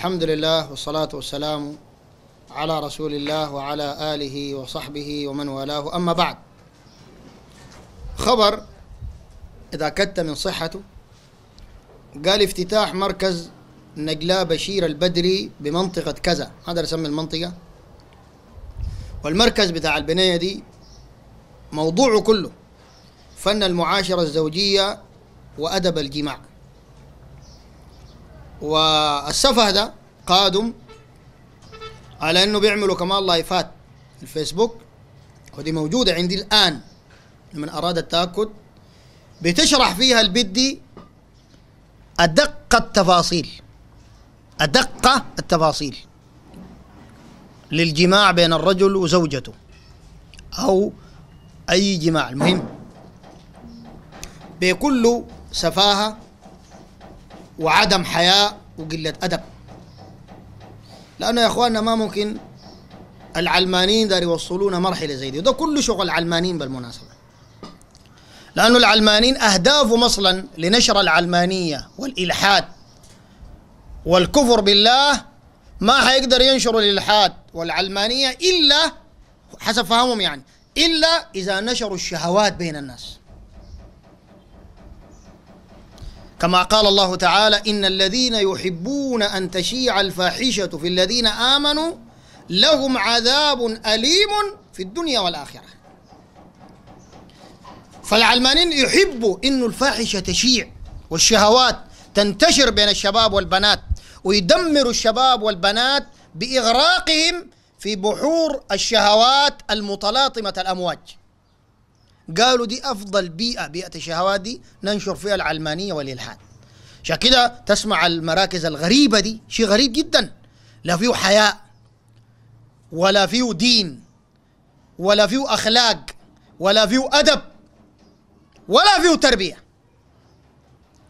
الحمد لله والصلاة والسلام على رسول الله وعلى آله وصحبه ومن والاه أما بعد خبر إذا كدت من صحته قال افتتاح مركز نجلاء بشير البدري بمنطقة كذا هذا رسم المنطقة والمركز بتاع البنية دي موضوعه كله فن المعاشرة الزوجية وأدب الجماع والسفه ده قادم على انه بيعملوا كمان لايفات الفيسبوك ودي موجوده عندي الان لمن اراد التاكد بتشرح فيها البدي ادق التفاصيل ادق التفاصيل للجماع بين الرجل وزوجته او اي جماع المهم بكل سفاهه وعدم حياء وقلة أدب لأنه يا إخواننا ما ممكن العلمانيين دار يوصلونا مرحلة زي دي وده كله شغل علمانيين بالمناسبة لأنه العلمانيين أهدافهم أصلا لنشر العلمانية والإلحاد والكفر بالله ما حيقدر ينشر الإلحاد والعلمانية إلا حسب فهمهم يعني إلا إذا نشروا الشهوات بين الناس كما قال الله تعالى إن الذين يحبون أن تشيع الفاحشة في الذين آمنوا لهم عذاب أليم في الدنيا والآخرة فالعلمانيين يحبوا إنه الفاحشة تشيع والشهوات تنتشر بين الشباب والبنات ويدمر الشباب والبنات بإغراقهم في بحور الشهوات المتلاطمة الأمواج قالوا دي أفضل بيئة بيئة الشهوات دي ننشر فيها العلمانية والإلحاد عشان كده تسمع المراكز الغريبة دي شيء غريب جدا لا فيه حياء ولا فيه دين ولا فيه أخلاق ولا فيه أدب ولا فيه تربية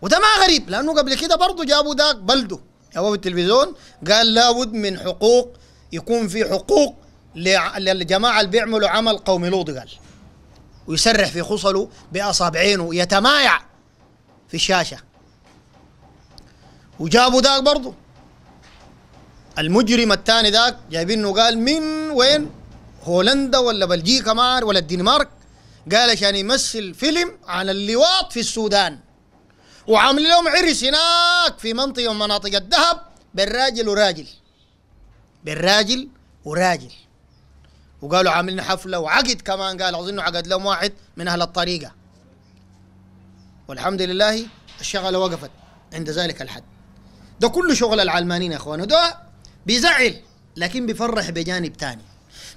وده ما غريب لأنه قبل كده برضه جابوا ذاك بلده جابوا التلفزيون قال لابد من حقوق يكون في حقوق للجماعة اللي بيعملوا عمل قومي لوط قال ويسرح في خصله بأصابعينه يتمايع في الشاشة وجابوا ذاك برضه المجرم الثاني ذاك جايبينه قال من وين هولندا ولا بلجيكا مار ولا الدنمارك قال عشان يمثل فيلم عن اللواط في السودان وعامل لهم عرس هناك في منطقة من مناطق الذهب بالراجل وراجل بالراجل وراجل وقالوا عاملين حفله وعقد كمان قال اظن عقد لهم واحد من اهل الطريقه والحمد لله الشغله وقفت عند ذلك الحد ده كله شغل العلمانيين يا اخوان ده بيزعل لكن بيفرح بجانب ثاني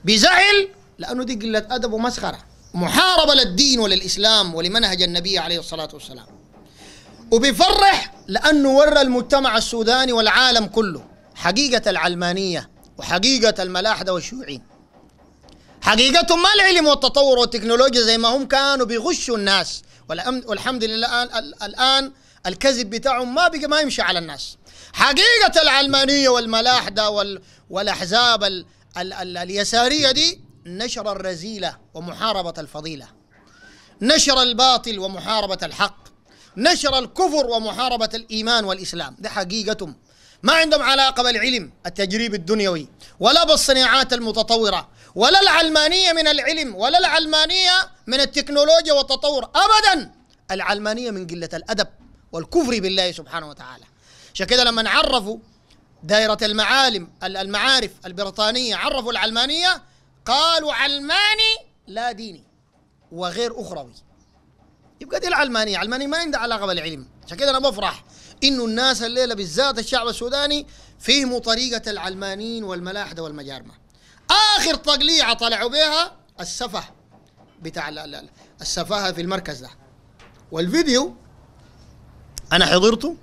بيزعل لانه دي قله ادب ومسخره محاربه للدين وللاسلام ولمنهج النبي عليه الصلاه والسلام وبيفرح لانه ورى المجتمع السوداني والعالم كله حقيقه العلمانيه وحقيقه الملاحده والشيوعيين حقيقتهم ما العلم والتطور والتكنولوجيا زي ما هم كانوا بيغشوا الناس والحمد لله الآن, الآن الكذب بتاعهم ما بقى ما يمشي على الناس حقيقة العلمانية والملاحدة وال والأحزاب ال ال ال اليسارية دي نشر الرذيلة ومحاربة الفضيلة نشر الباطل ومحاربة الحق نشر الكفر ومحاربة الإيمان والإسلام ده حقيقتهم ما عندهم علاقة بالعلم التجريب الدنيوي ولا بالصناعات المتطورة ولا العلمانية من العلم ولا العلمانية من التكنولوجيا والتطور أبدا العلمانية من قلة الأدب والكفر بالله سبحانه وتعالى عشان كده لما عرفوا دائرة المعالم المعارف البريطانية عرفوا العلمانية قالوا علماني لا ديني وغير أخروي يبقى دي العلمانية علماني ما عندها علاقة بالعلم عشان كده أنا بفرح إنه الناس الليلة بالذات الشعب السوداني فهموا طريقة العلمانيين والملاحدة والمجارمة اخر طقليعه طلعوا بها السفه بتاع لا لا السفاهه في المركز ده والفيديو انا حضرته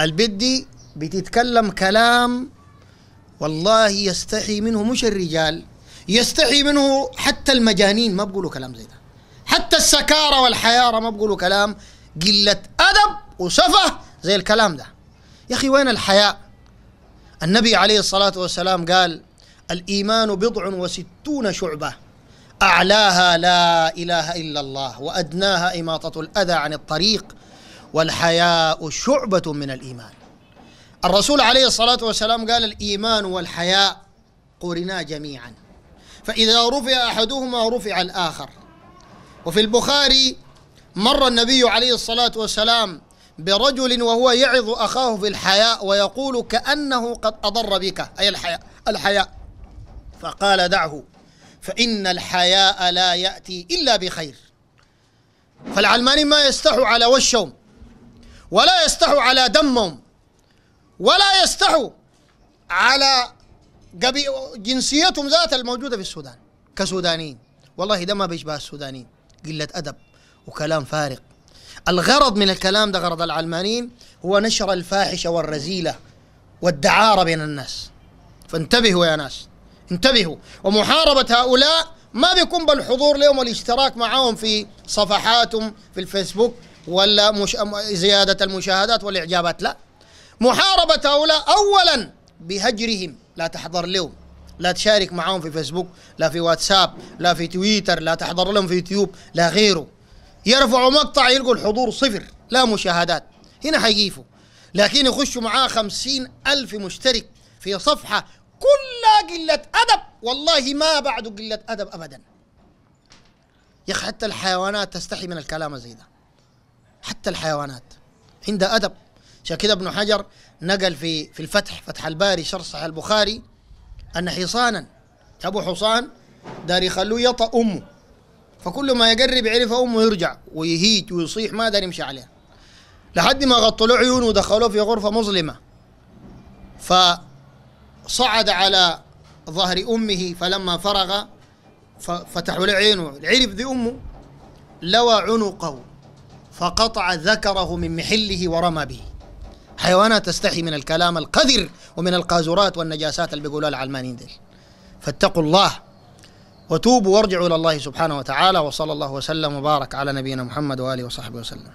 البدي بتتكلم كلام والله يستحي منه مش الرجال يستحي منه حتى المجانين ما بقولوا كلام زي ده حتى السكارة والحيارة ما بقولوا كلام قلة أدب وسفه زي الكلام ده يا أخي وين الحياء النبي عليه الصلاة والسلام قال الإيمان بضع وستون شعبة أعلاها لا إله إلا الله وأدناها إماطة الأذى عن الطريق والحياء شعبة من الإيمان الرسول عليه الصلاة والسلام قال الإيمان والحياء قرنا جميعا فإذا رفع أحدهما رفع الآخر وفي البخاري مر النبي عليه الصلاة والسلام برجل وهو يعظ أخاه في الحياء ويقول كأنه قد أضر بك أي الحياء الحياء فقال دعه فإن الحياء لا يأتي إلا بخير فالعلماني ما يستحوا على وشهم ولا يستحوا على دمهم ولا يستحوا على جنسيتهم ذات الموجودة في السودان كسودانيين والله ده ما بيشبه السودانيين قلة أدب وكلام فارغ الغرض من الكلام ده غرض العلمانيين هو نشر الفاحشة والرزيلة والدعارة بين الناس فانتبهوا يا ناس انتبهوا ومحاربة هؤلاء ما بيكون بالحضور لهم والاشتراك معهم في صفحاتهم في الفيسبوك ولا مش... زيادة المشاهدات والإعجابات لا محاربة هؤلاء أولا بهجرهم لا تحضر لهم لا تشارك معهم في فيسبوك لا في واتساب لا في تويتر لا تحضر لهم في يوتيوب لا غيره يرفعوا مقطع يلقوا الحضور صفر لا مشاهدات هنا حيقيفوا لكن يخشوا معاه خمسين ألف مشترك في صفحة كل قلة أدب والله ما بعده قلة أدب أبدا يا أخي حتى الحيوانات تستحي من الكلام زي ده حتى الحيوانات عندها أدب عشان كده ابن حجر نقل في في الفتح فتح الباري شرح صحيح البخاري أن حصانا أبو حصان دار يخلوه يطأ أمه فكل ما يقرب يعرف أمه يرجع ويهيج ويصيح ما دار يمشي عليها لحد ما غطوا له عيونه ودخلوه في غرفة مظلمة فصعد على ظهر أمه فلما فرغ فتحوا له عينه عرف ذي أمه لوى عنقه فقطع ذكره من محله ورمى به حيوانات تستحي من الكلام القذر ومن القاذورات والنجاسات اللي بيقولوها العلمانيين ديل فاتقوا الله وتوبوا وارجعوا الى الله سبحانه وتعالى وصلى الله وسلم وبارك على نبينا محمد واله وصحبه وسلم